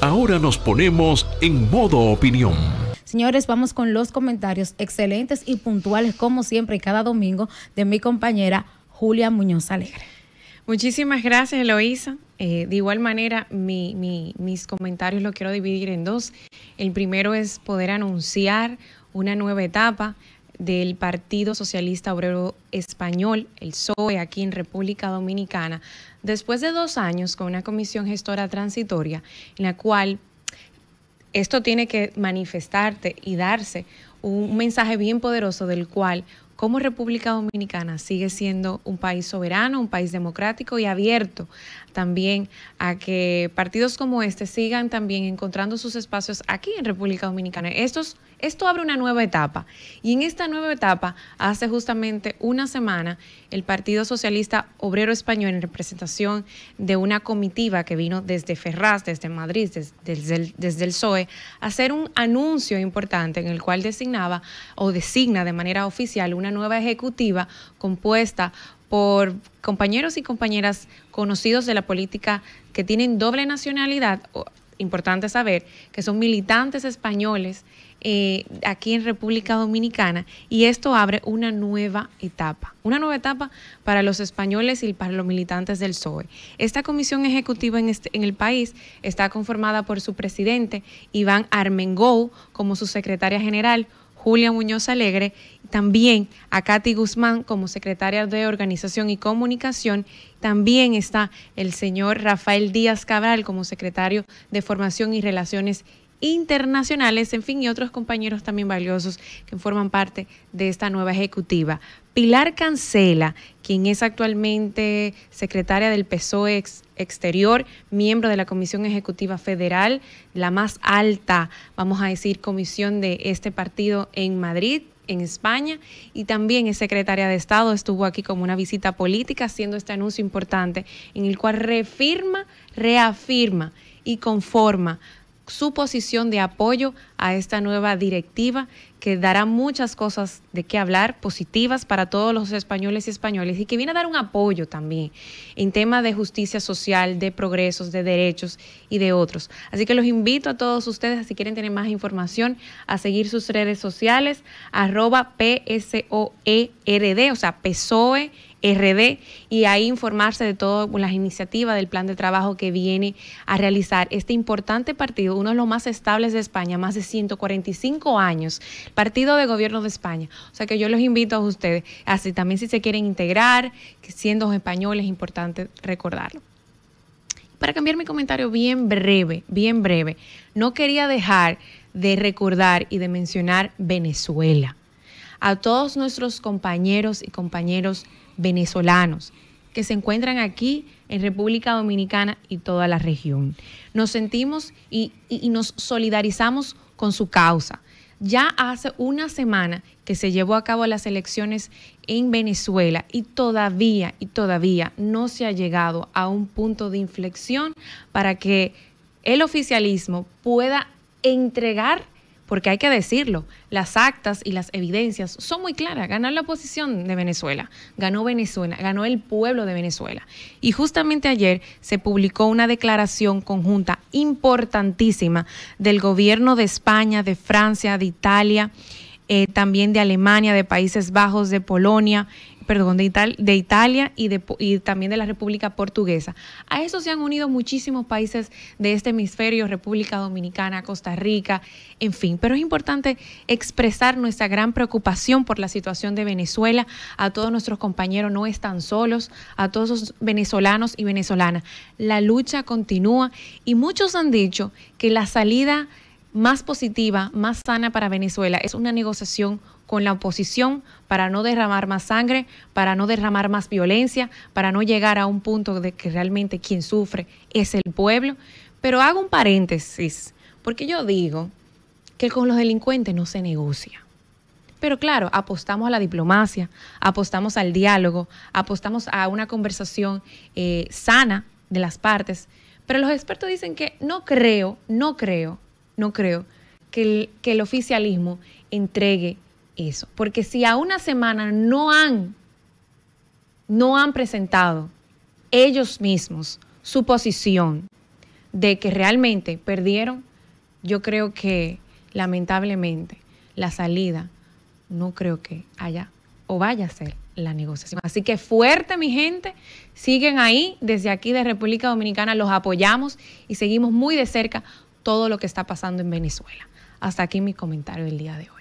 Ahora nos ponemos en modo opinión. Señores, vamos con los comentarios excelentes y puntuales, como siempre, y cada domingo, de mi compañera Julia Muñoz Alegre. Muchísimas gracias, Eloísa. Eh, de igual manera, mis comentarios los quiero dividir en dos. El primero es poder anunciar una nueva etapa del Partido Socialista Obrero Español, el PSOE, aquí en República Dominicana, después de dos años con una comisión gestora transitoria en la cual esto tiene que manifestarte y darse un mensaje bien poderoso del cual cómo República Dominicana sigue siendo un país soberano, un país democrático y abierto también a que partidos como este sigan también encontrando sus espacios aquí en República Dominicana. esto abre una nueva etapa y en esta nueva etapa hace justamente una semana el Partido Socialista Obrero Español en representación de una comitiva que vino desde Ferraz, desde Madrid, desde, el, desde PSOE, hacer un anuncio importante en el cual designaba o designa de manera oficial una nueva ejecutiva compuesta por compañeros y compañeras conocidos de la política que tienen doble nacionalidad, importante saber, que son militantes españoles eh, aquí en República Dominicana y esto abre una nueva etapa, una nueva etapa para los españoles y para los militantes del PSOE. Esta comisión ejecutiva en, este, en el país está conformada por su presidente, Iván Armengou, como su secretaria general, Julia Muñoz Alegre, también a Katy Guzmán como secretaria de Organización y Comunicación. También está el señor Rafael Díaz Cabral como secretario de Formación y Relaciones internacionales, en fin, y otros compañeros también valiosos que forman parte de esta nueva ejecutiva. Pilar Cancela, quien es actualmente secretaria del PSOE Exterior, miembro de la Comisión Ejecutiva Federal, la más alta, vamos a decir, comisión de este partido en Madrid, en España y también es secretaria de Estado. Estuvo aquí como una visita política haciendo este anuncio importante en el cual reafirma, reafirma y conforma su posición de apoyo a esta nueva directiva que dará muchas cosas de qué hablar, positivas para todos los españoles y españoles, y que viene a dar un apoyo también en temas de justicia social, de progresos, de derechos y de otros. Así que los invito a todos ustedes, si quieren tener más información, a seguir sus redes sociales, arroba PSOERD, o sea, PSOE RD y ahí informarse de todas las iniciativas del plan de trabajo que viene a realizar este importante partido, uno de los más estables de España, más de 145 años, partido de gobierno de España. O sea que yo los invito a ustedes, así también si se quieren integrar, siendo españoles es importante recordarlo. Para cambiar mi comentario bien breve, bien breve, no quería dejar de recordar y de mencionar Venezuela a todos nuestros compañeros y compañeros venezolanos que se encuentran aquí en República Dominicana y toda la región. Nos sentimos y, nos solidarizamos con su causa. Ya hace una semana que se llevó a cabo las elecciones en Venezuela y todavía, y todavía no se ha llegado a un punto de inflexión para que el oficialismo pueda entregar porque hay que decirlo, las actas y las evidencias son muy claras. Ganó la oposición de Venezuela, ganó Venezuela, ganó el pueblo de Venezuela. Y justamente ayer se publicó una declaración conjunta importantísima del gobierno de España, de Francia, de Italia, eh, también de Alemania, de Países Bajos, de Polonia, perdón, de, de Italia y, de, y también de la República Portuguesa. A eso se han unido muchísimos países de este hemisferio, República Dominicana, Costa Rica, en fin. Pero es importante expresar nuestra gran preocupación por la situación de Venezuela. A todos nuestros compañeros no están solos, a todos los venezolanos y venezolanas. La lucha continúa y muchos han dicho que la salida más positiva, más sana para Venezuela es una negociación con la oposición para no derramar más sangre, para no derramar más violencia, para no llegar a un punto de que realmente quien sufre es el pueblo. Pero hago un paréntesis, porque yo digo que con los delincuentes no se negocia. Pero claro, apostamos a la diplomacia, apostamos al diálogo, apostamos a una conversación eh, sana de las partes. Pero los expertos dicen que no creo, no creo, no creo que el oficialismo entregue eso. Porque si a una semana no han, no han presentado ellos mismos su posición de que realmente perdieron, yo creo que lamentablemente la salida no creo que haya o vaya a ser la negociación. Así que fuerte, mi gente, siguen ahí desde aquí de República Dominicana, los apoyamos y seguimos muy de cerca todo lo que está pasando en Venezuela. Hasta aquí mi comentario del día de hoy.